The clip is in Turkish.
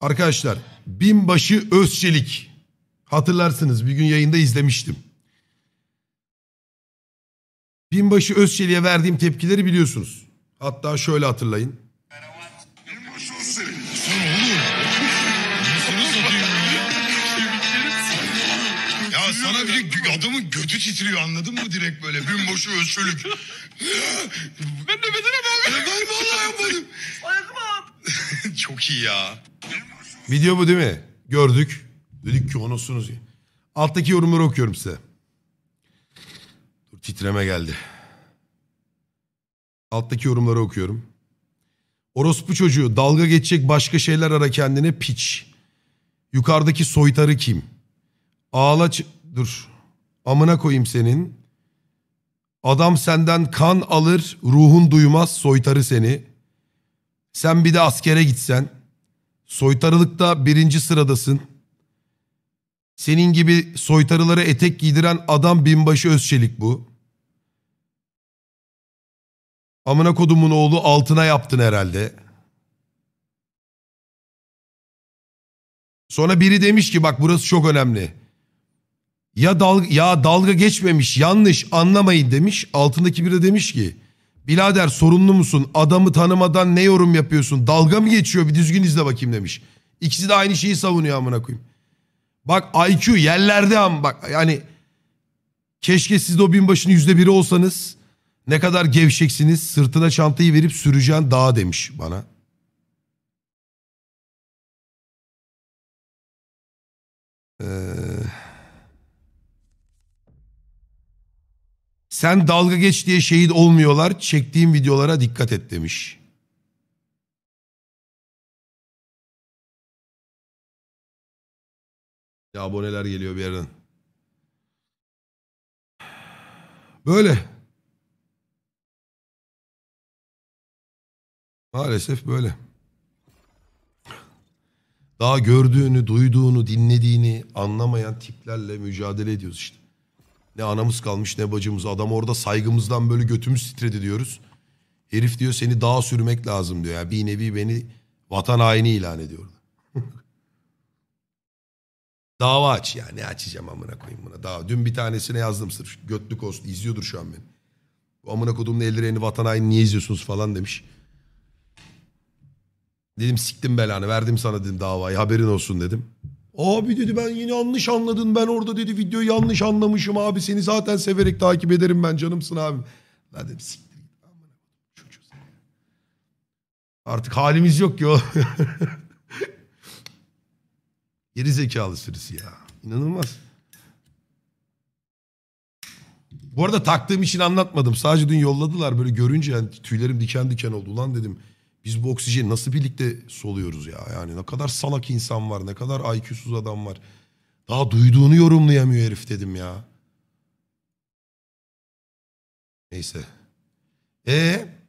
Arkadaşlar binbaşı Özçelik hatırlarsınız bir gün yayında izlemiştim. Binbaşı Özçelik'e verdiğim tepkileri biliyorsunuz. Hatta şöyle hatırlayın. ya sana bir adamın götü titriyor anladın mı direkt böyle binbaşı Özçelik. ben de bedene bak. Ben vallahi yapmadım. Ayakım çok iyi ya. Video bu değil mi? Gördük. Dedik ki onosunuz. Alttaki yorumları okuyorum size. Dur titreme geldi. Alttaki yorumları okuyorum. Orospu çocuğu dalga geçecek başka şeyler ara kendine piç. Yukarıdaki soytarı kim? Ağla dur. Amına koyayım senin. Adam senden kan alır, ruhun duymaz, soytarı seni. Sen bir de askere gitsen. Soytarılıkta birinci sıradasın. Senin gibi soytarılara etek giydiren adam binbaşı Özçelik bu. Amına kodumun oğlu altına yaptın herhalde. Sonra biri demiş ki bak burası çok önemli. Ya dalga, ya dalga geçmemiş yanlış anlamayın demiş. Altındaki biri de demiş ki Bilader sorunlu musun? Adamı tanımadan ne yorum yapıyorsun? Dalga mı geçiyor? Bir düzgün izle bakayım demiş. İkisi de aynı şeyi savunuyor amına koyayım. Bak IQ yerlerde ama bak yani keşke siz de o binbaşının yüzde biri olsanız ne kadar gevşeksiniz sırtına çantayı verip süreceğin dağa demiş bana. Eee... Sen dalga geç diye şehit olmuyorlar. Çektiğim videolara dikkat et demiş. Ya aboneler geliyor bir yerden. Böyle. Maalesef böyle. Daha gördüğünü, duyduğunu, dinlediğini anlamayan tiplerle mücadele ediyoruz işte. Ne anamız kalmış ne bacımız. Adam orada saygımızdan böyle götümüz titredi diyoruz. Herif diyor seni dağa sürmek lazım diyor. Yani bir nevi beni vatan haini ilan ediyor. Dava aç ya. Ne açacağım amına koyayım buna. Dava. Dün bir tanesine yazdım sırf. Götlük olsun. izliyordur şu an beni. Bu amına kodumun ellerini vatan haini niye izliyorsunuz falan demiş. Dedim siktim belanı. Verdim sana dedim davayı. Haberin olsun dedim. Abi dedi ben yine yanlış anladın ben orada dedi videoyu yanlış anlamışım abi seni zaten severek takip ederim ben canımsın abi Ben dedim siktir Artık halimiz yok ki o. Geri zekalı sürüsü ya. İnanılmaz. Bu arada taktığım için anlatmadım. Sadece dün yolladılar böyle görünce yani tüylerim diken diken oldu. Ulan dedim biz bu oksijeni nasıl birlikte soluyoruz ya? Yani ne kadar salak insan var, ne kadar IQ'suz adam var. Daha duyduğunu yorumlayamıyor herif dedim ya. Neyse. E